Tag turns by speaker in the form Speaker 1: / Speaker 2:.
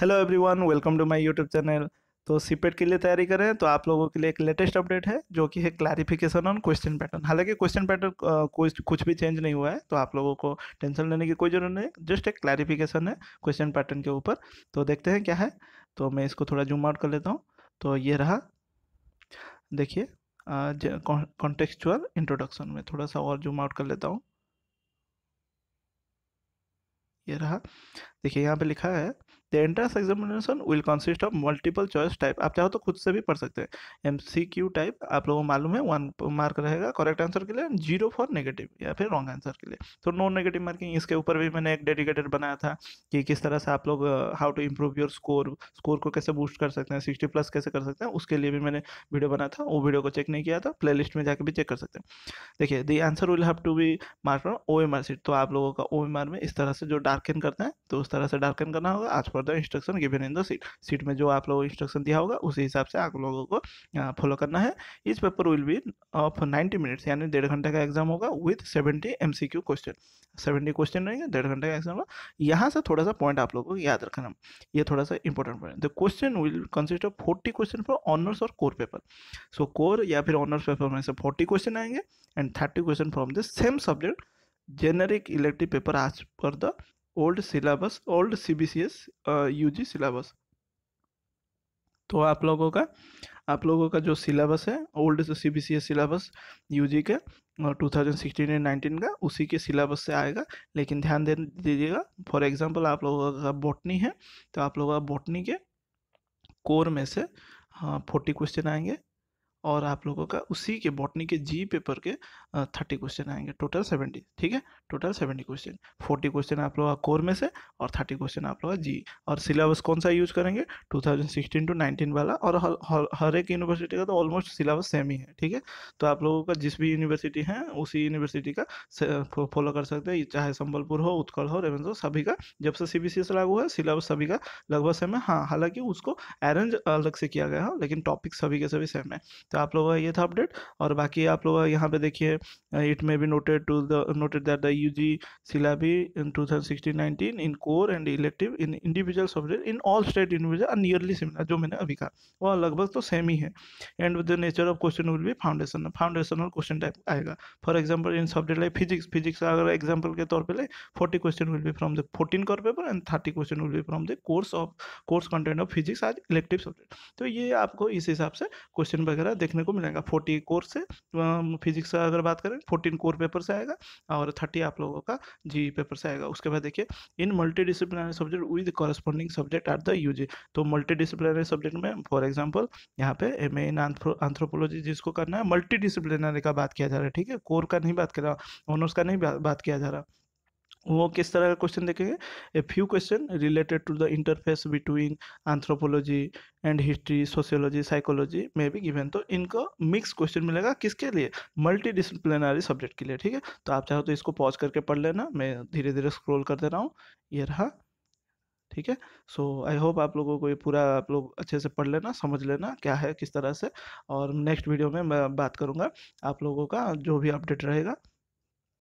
Speaker 1: hello everyone welcome to my YouTube channel तो CPET e के लिए तैयारी करें तो आप लोगों के लिए एक लेटेस्ट अपडेट है जो कि है क्लैरिफिकेशन ऑन क्वेश्चन पैटर्न हालांकि क्वेश्चन पैटर्न कुछ कुछ भी चेंज नहीं हुआ है तो आप लोगों को टेंशन लेने की कोई ज़रूरत नहीं जस्ट एक क्लैरिफिकेशन है क्वेश्चन पैटर्न के ऊपर तो देखते हैं क्या है तो मैं इसको थोड़ा जूम आउट कर लेता हूँ तो ये रहा देखिए कॉन्टेक्चुअल इंट्रोडक्शन में थोड़ा सा और जूम आउट कर लेता हूँ ये रहा देखिए यहाँ पे लिखा है the entrance examination will consist of multiple choice type आप चाहो तो खुद से भी पढ़ सकते हैं एम सी क्यू टाइप आप लोगों को मालूम है वन मार्क रहेगा करेक्ट आंसर के लिए जीरो फॉर नेगेटिव या फिर रॉन्ग आंसर के लिए तो नो नेगेटिव मार्किंग इसके ऊपर भी मैंने एक डेडिकेटेड बनाया था कि किस तरह से आप लोग how to improve your score score को कैसे बूस्ट कर सकते हैं सिक्सटी प्लस कैसे कर सकते हैं उसके लिए भी मैंने वीडियो बनाया था वो वीडियो को चेक नहीं किया था प्ले में जाकर भी चेक कर सकते हैं देखिए the answer will have to be mark O M R sheet तो आप लोगों का ओ एम आर में इस तरह से जो डार्कन करते हैं तो उस तरह से डार्कन करना होगा as per per the instruction given in the sheet sheet में जो आप लोगों को इंस्ट्रक्शन दिया होगा उसी हिसाब से आप लोगों को फॉलो करना है इस paper will be of ninety minutes यानी डेढ़ घंटे का एग्जाम होगा with seventy M C Q question seventy question रहेंगे डेढ़ घंटे का एग्जाम होगा यहाँ से थोड़ा सा पॉइंट आप लोगों को याद रखना ये थोड़ा सा important point the question will consist of forty question for honours और कोर पेपर सो कोर या फिर ऑनर्स पेपर में से फोर्टी क्वेश्चन आएंगे and thirty question from the same subject generic elective paper as per the old syllabus old C B C S U G syllabus तो आप लोगों का आप लोगों का जो सिलेबस है old C B C S syllabus U G के two thousand sixteen and nineteen का उसी के सिलेबस से आएगा लेकिन ध्यान दे दीजिएगा फॉर एग्जाम्पल आप लोगों का बॉटनी है तो आप लोगों का बॉटनी के कोर में से फोर्टी हाँ, क्वेश्चन आएंगे और आप लोगों का उसी के बॉटनी के जी पेपर के थर्टी क्वेश्चन आएंगे टोटल सेवेंटी ठीक है total seventy question forty question आप लोगों का कोर में से और थर्टी क्वेश्चन आप लोगों का जी और सिलेबस कौन सा यूज करेंगे two thousand sixteen to nineteen वाला और हर, हर, हर एक यूनिवर्सिटी का तो ऑलमोस्ट सिलेबस सेम ही है ठीक है तो आप लोगों का जिस भी यूनिवर्सिटी है उसी यूनिवर्सिटी का फॉलो कर सकते हैं चाहे संबलपुर हो उत्कल हो रेवेंद्र सभी का जब से सी लागू है सिलेबस सभी का लगभग सेम है हाँ हालांकि उसको अरेंज अलग से किया गया है लेकिन टॉपिक सभी के सभी सेम है तो आप लोगों का ये था अपडेट और बाकी आप लोग यहाँ पे देखिए it may be noted to the noted that the U G syllabi in two thousand nineteen in core and elective in individual subject in all state यूनिविजल आर नियरली सिमिलर जो मैंने अभी कहा वह लगभग तो सेम ही है and with the nature of question will be foundation foundational question type आएगा for example in subject like physics physics अगर एग्जाम्पल के तौर पर ले forty question will be from the fourteen core paper and thirty question will be from the course of course content of physics as elective subject तो ये आपको इस हिसाब से क्वेश्चन वगैरह देखने को मिलेगा फोर्टी कोर्स से फिजिक्स का अगर बात करें फोर्टीन कोर पेपर से आएगा और थर्टी आप लोगों का जी पेपर से आएगा उसके बाद देखिए in multidisciplinary subject with corresponding subject at the UG तो मल्टी डिसिप्लिनरी सब्जेक्ट में फॉर एग्जाम्पल यहाँ पे एम इन आंथ्रोपोलॉजी जिसको करना है मल्टी डिसिप्लिनरी का बात किया जा रहा है ठीक है कोर का नहीं बात कर रहा ऑनर्स का नहीं बात किया जा रहा वो किस तरह का क्वेश्चन देखेंगे a few question related to the interface between anthropology and history sociology psychology में भी गिवन तो इनको मिक्स क्वेश्चन मिलेगा किसके लिए मल्टी डिसिप्लिनरी सब्जेक्ट के लिए ठीक है तो आप चाहो तो इसको पॉज करके पढ़ लेना मैं धीरे धीरे स्क्रोल कर दे रहा हूँ ये रहा ठीक है सो आई होप आप लोगों को ये पूरा आप लोग अच्छे से पढ़ लेना समझ लेना क्या है किस तरह से और नेक्स्ट वीडियो में मैं बात करूँगा आप लोगों का जो भी अपडेट रहेगा